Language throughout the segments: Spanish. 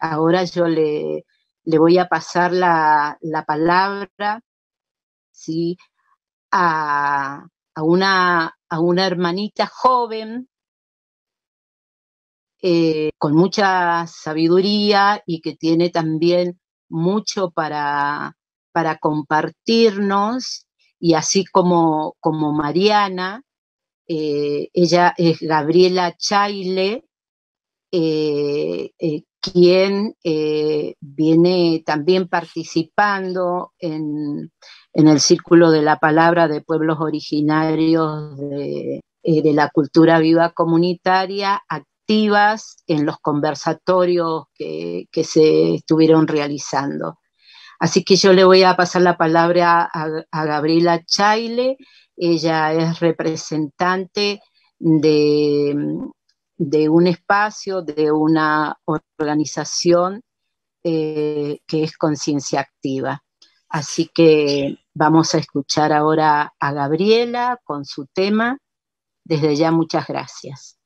Ahora yo le, voy a pasar la, palabra a, una, a una hermanita joven eh, con mucha sabiduría y que tiene también mucho para, para compartirnos. Y así como, como Mariana, eh, ella es Gabriela Chaile, eh, quien eh, viene también participando en, el Círculo de la Palabra de Pueblos Originarios de, eh, la Cultura Viva Comunitaria, activas en los conversatorios que, se estuvieron realizando. Así que yo le voy a pasar la palabra a, a Gabriela Chaile, ella es representante de de un espacio, de una organización eh, que es conciencia activa. Así que vamos a escuchar ahora a Gabriela con su tema. Desde ya, muchas gracias.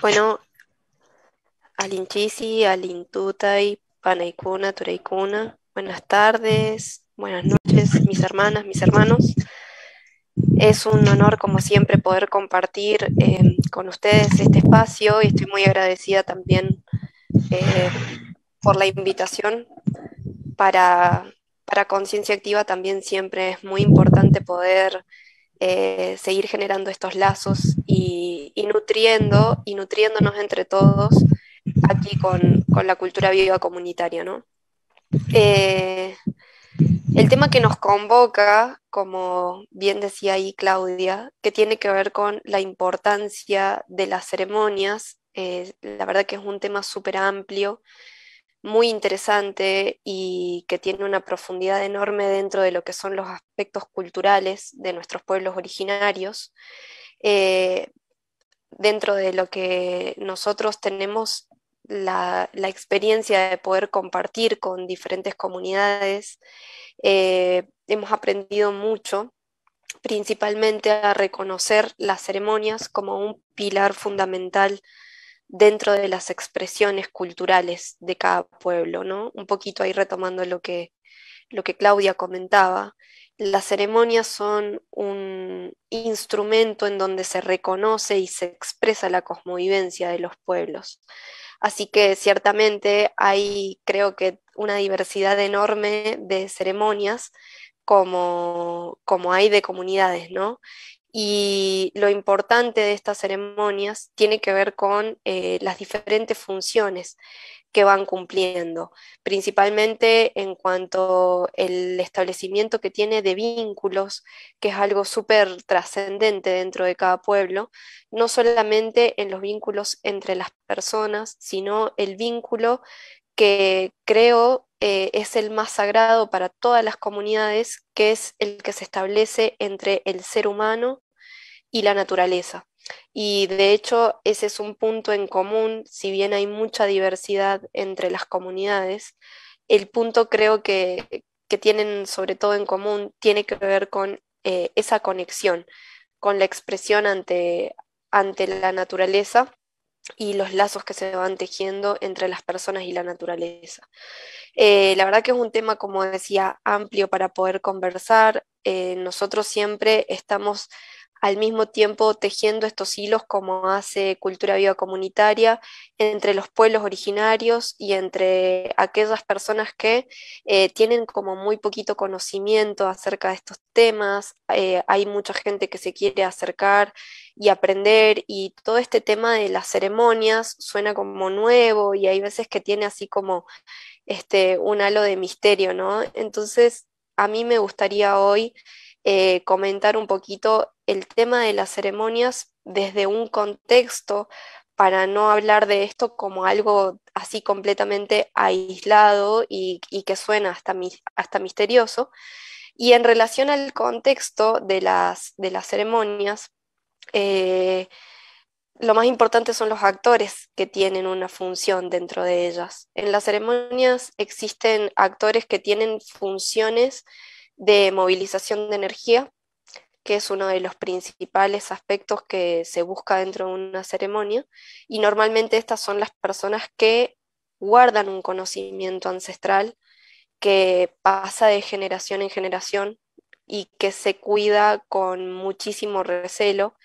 Bueno, Alinchisi, Alintutai, Panaikuna, Tureikuna, buenas tardes, buenas noches, mis hermanas, mis hermanos. Es un honor, como siempre, poder compartir em, con ustedes este espacio y estoy muy agradecida también eh, por la invitación. Para, Conciencia Activa también siempre es muy importante poder eh, seguir generando estos lazos y, nutriendo y nutriéndonos entre todos aquí con, la cultura viva comunitaria, ¿no? Eh, el tema que nos convoca, como bien decía ahí Claudia, que tiene que ver con la importancia de las ceremonias, eh, la verdad que es un tema súper amplio, muy interesante y que tiene una profundidad enorme dentro de lo que son los aspectos culturales de nuestros pueblos originarios. Eh, dentro de lo que nosotros tenemos la, experiencia de poder compartir con diferentes comunidades. Eh, hemos aprendido mucho, principalmente a reconocer las ceremonias como un pilar fundamental dentro de las expresiones culturales de cada pueblo, ¿no? Un poquito ahí retomando lo que Claudia comentaba, las ceremonias son un instrumento en donde se reconoce y se expresa la cosmovivencia de los pueblos. Así que ciertamente hay, creo que, una diversidad enorme de ceremonias como, como hay de comunidades, ¿no? Y lo importante de estas ceremonias tiene que ver con eh, las diferentes funciones que van cumpliendo, principalmente en cuanto el establecimiento que tiene de vínculos, que es algo súper trascendente dentro de cada pueblo, no solamente en los vínculos entre las personas, sino el vínculo que creo eh, es el más sagrado para todas las comunidades, que es el que se establece entre el ser humano y la naturaleza. Y de hecho, ese es un punto en común, si bien hay mucha diversidad entre las comunidades, el punto creo que, que tienen sobre todo en común tiene que ver con eh, esa conexión, con la expresión ante, ante la naturaleza y los lazos que se van tejiendo entre las personas y la naturaleza. Eh, la verdad que es un tema, como decía, amplio para poder conversar. Eh, nosotros siempre estamos al mismo tiempo tejiendo estos hilos como hace Cultura Viva Comunitaria entre los pueblos originarios y entre aquellas personas que eh, tienen como muy poquito conocimiento acerca de estos temas, eh, hay mucha gente que se quiere acercar y aprender y todo este tema de las ceremonias suena como nuevo y hay veces que tiene así como este, un halo de misterio, ¿no? Entonces, a mí me gustaría hoy eh, comentar un poquito el tema de las ceremonias desde un contexto para no hablar de esto como algo así completamente aislado y, que suena hasta, hasta, misterioso. Y en relación al contexto de las, de las ceremonias, eh, lo más importante son los actores que tienen una función dentro de ellas. En las ceremonias existen actores que tienen funciones de movilización de energía, que es uno de los principales aspectos que se busca dentro de una ceremonia, y normalmente estas son las personas que guardan un conocimiento ancestral que pasa de generación en generación y que se cuida con muchísimo recelo,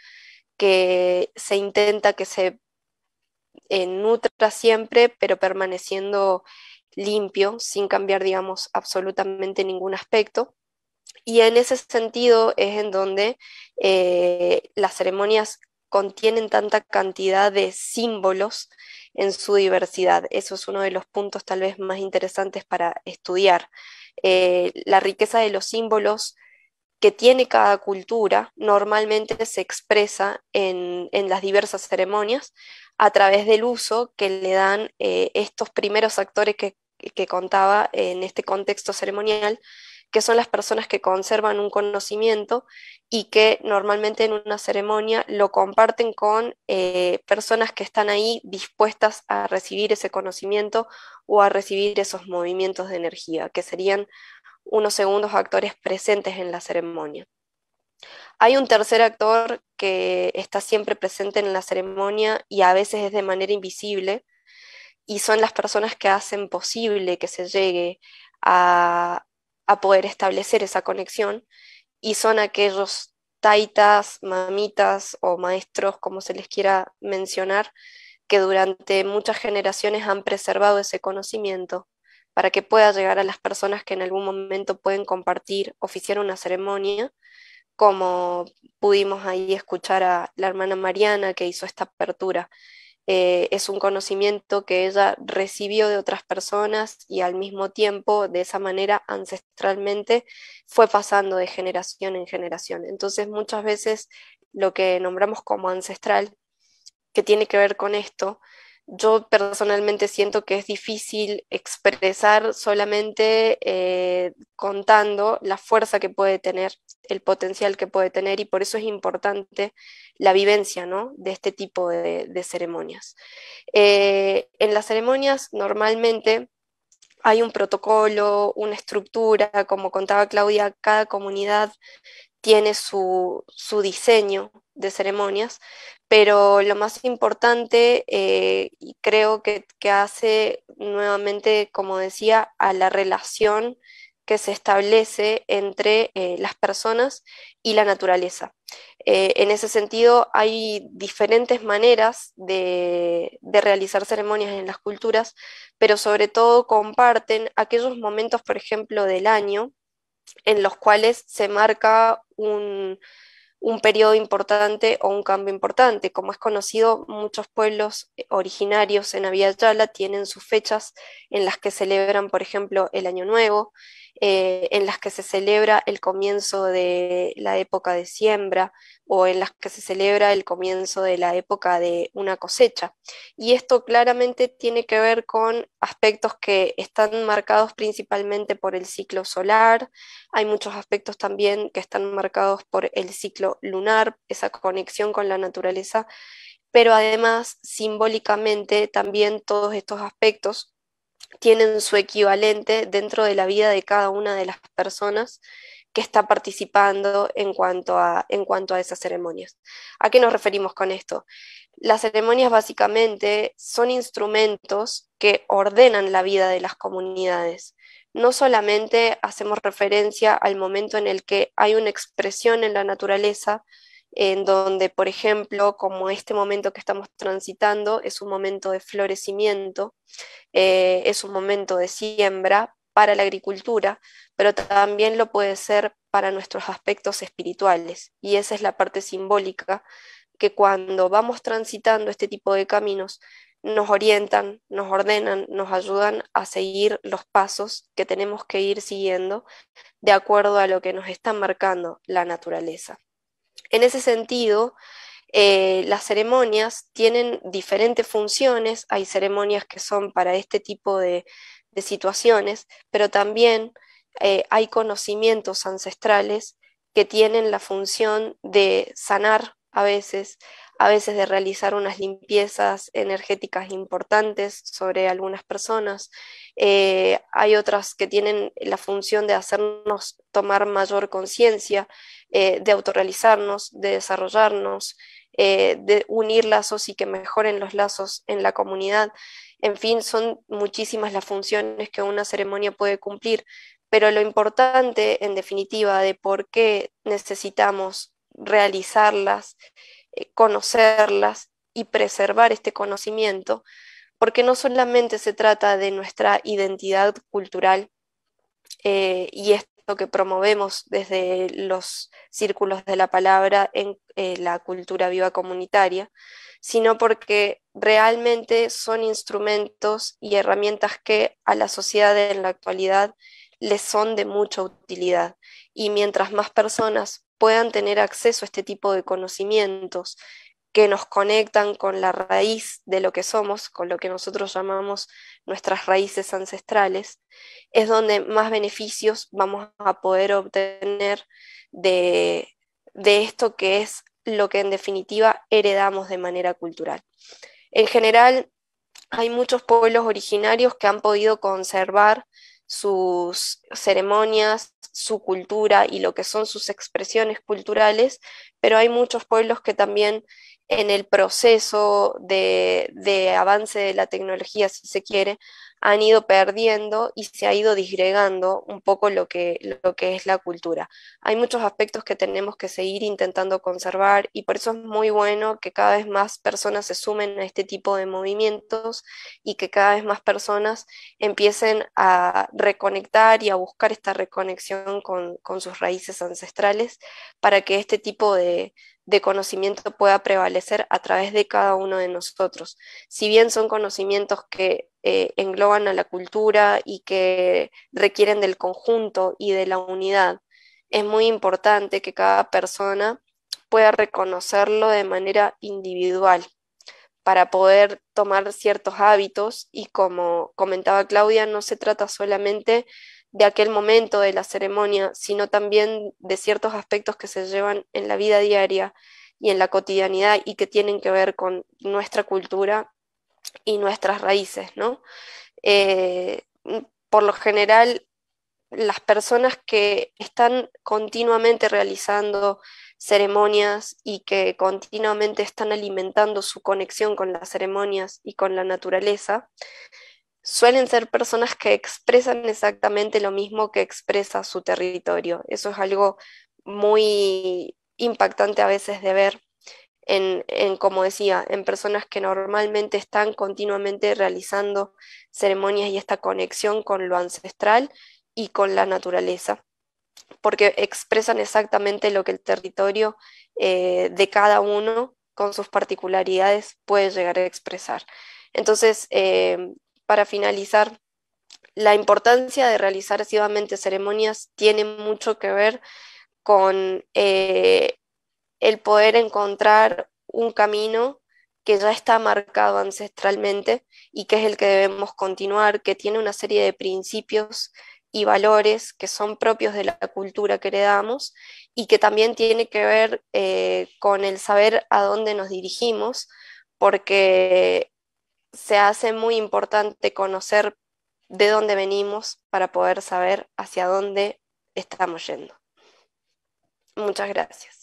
que se intenta que se eh, nutra siempre, pero permaneciendo limpio, sin cambiar, digamos, absolutamente ningún aspecto. Y en ese sentido es en donde eh, las ceremonias contienen tanta cantidad de símbolos en su diversidad. Eso es uno de los puntos tal vez más interesantes para estudiar. Eh, la riqueza de los símbolos que tiene cada cultura normalmente se expresa en, las diversas ceremonias a través del uso que le dan eh, estos primeros actores que, que contaba en este contexto ceremonial que son las personas que conservan un conocimiento y que normalmente en una ceremonia lo comparten con eh, personas que están ahí dispuestas a recibir ese conocimiento o a recibir esos movimientos de energía, que serían unos segundos actores presentes en la ceremonia. Hay un tercer actor que está siempre presente en la ceremonia y a veces es de manera invisible, y son las personas que hacen posible que se llegue a, a poder establecer esa conexión y son aquellos taitas, mamitas o maestros, como se les quiera mencionar, que durante muchas generaciones han preservado ese conocimiento para que pueda llegar a las personas que en algún momento pueden compartir, oficiar una ceremonia, como pudimos ahí escuchar a la hermana Mariana que hizo esta apertura. Eh, es un conocimiento que ella recibió de otras personas y al mismo tiempo, de esa manera, ancestralmente, fue pasando de generación en generación. Entonces, muchas veces lo que nombramos como ancestral, que tiene que ver con esto, yo personalmente siento que es difícil expresar solamente eh, contando la fuerza que puede tener, el potencial que puede tener, y por eso es importante la vivencia ¿no? de este tipo de, ceremonias. Eh, en las ceremonias normalmente hay un protocolo, una estructura, como contaba Claudia, cada comunidad tiene su diseño, de ceremonias, pero lo más importante eh, creo que, hace nuevamente, como decía, a la relación que se establece entre eh, las personas y la naturaleza. Eh, en ese sentido, hay diferentes maneras de, realizar ceremonias en las culturas, pero sobre todo comparten aquellos momentos, por ejemplo, del año en los cuales se marca un, un periodo importante o un cambio importante. Como es conocido, muchos pueblos eh, originarios en Avia tienen sus fechas en las que celebran, por ejemplo, el Año Nuevo, eh, en las que se celebra el comienzo de la época de siembra o en las que se celebra el comienzo de la época de una cosecha. Y esto claramente tiene que ver con aspectos que están marcados principalmente por el ciclo solar, hay muchos aspectos también que están marcados por el ciclo lunar, esa conexión con la naturaleza, pero además simbólicamente también todos estos aspectos tienen su equivalente dentro de la vida de cada una de las personas que está participando en cuanto a, esas ceremonias. ¿A qué nos referimos con esto? Las ceremonias básicamente son instrumentos que ordenan la vida de las comunidades. No solamente hacemos referencia al momento en el que hay una expresión en la naturaleza, en donde, por ejemplo, como este momento que estamos transitando es un momento de florecimiento, eh, es un momento de siembra para la agricultura, pero también lo puede ser para nuestros aspectos espirituales. Y esa es la parte simbólica que cuando vamos transitando este tipo de caminos, nos orientan, nos ordenan, nos ayudan a seguir los pasos que tenemos que ir siguiendo de acuerdo a lo que nos está marcando la naturaleza. En ese sentido, eh, las ceremonias tienen diferentes funciones, hay ceremonias que son para este tipo de, situaciones, pero también eh, hay conocimientos ancestrales que tienen la función de sanar a veces, a veces de realizar unas limpiezas energéticas importantes sobre algunas personas. Eh, hay otras que tienen la función de hacernos tomar mayor conciencia, eh, de autorrealizarnos, de desarrollarnos, eh, de unir lazos y que mejoren los lazos en la comunidad. En fin, son muchísimas las funciones que una ceremonia puede cumplir, pero lo importante, en definitiva, de por qué necesitamos realizarlas, eh, conocerlas y preservar este conocimiento, porque no solamente se trata de nuestra identidad cultural eh, y esto que promovemos desde los círculos de la palabra en eh, la cultura viva comunitaria, sino porque realmente son instrumentos y herramientas que a la sociedad en la actualidad les son de mucha utilidad. Y mientras más personas puedan tener acceso a este tipo de conocimientos que nos conectan con la raíz de lo que somos, con lo que nosotros llamamos nuestras raíces ancestrales, es donde más beneficios vamos a poder obtener de, de esto que es lo que en definitiva heredamos de manera cultural. En general, hay muchos pueblos originarios que han podido conservar sus ceremonias, su cultura y lo que son sus expresiones culturales, pero hay muchos pueblos que también en el proceso de, avance de la tecnología, si se quiere, han ido perdiendo y se ha ido disgregando un poco lo que, lo que es la cultura. Hay muchos aspectos que tenemos que seguir intentando conservar y por eso es muy bueno que cada vez más personas se sumen a este tipo de movimientos y que cada vez más personas empiecen a reconectar y a buscar esta reconexión con sus raíces ancestrales para que este tipo de, de conocimiento pueda prevalecer a través de cada uno de nosotros. Si bien son conocimientos que eh, engloban a la cultura y que requieren del conjunto y de la unidad, es muy importante que cada persona pueda reconocerlo de manera individual para poder tomar ciertos hábitos y como comentaba Claudia, no se trata solamente de de aquel momento, de la ceremonia, sino también de ciertos aspectos que se llevan en la vida diaria y en la cotidianidad y que tienen que ver con nuestra cultura y nuestras raíces, ¿no? Eh, por lo general, las personas que están continuamente realizando ceremonias y que continuamente están alimentando su conexión con las ceremonias y con la naturaleza, suelen ser personas que expresan exactamente lo mismo que expresa su territorio. Eso es algo muy impactante a veces de ver en, como decía, en personas que normalmente están continuamente realizando ceremonias y esta conexión con lo ancestral y con la naturaleza, porque expresan exactamente lo que el territorio eh, de cada uno con sus particularidades puede llegar a expresar. Entonces, eh, para finalizar, la importancia de realizar activamente ceremonias tiene mucho que ver con eh, el poder encontrar un camino que ya está marcado ancestralmente y que es el que debemos continuar, que tiene una serie de principios y valores que son propios de la cultura que heredamos y que también tiene que ver eh, con el saber a dónde nos dirigimos, porque se hace muy importante conocer de dónde venimos para poder saber hacia dónde estamos yendo. Muchas gracias.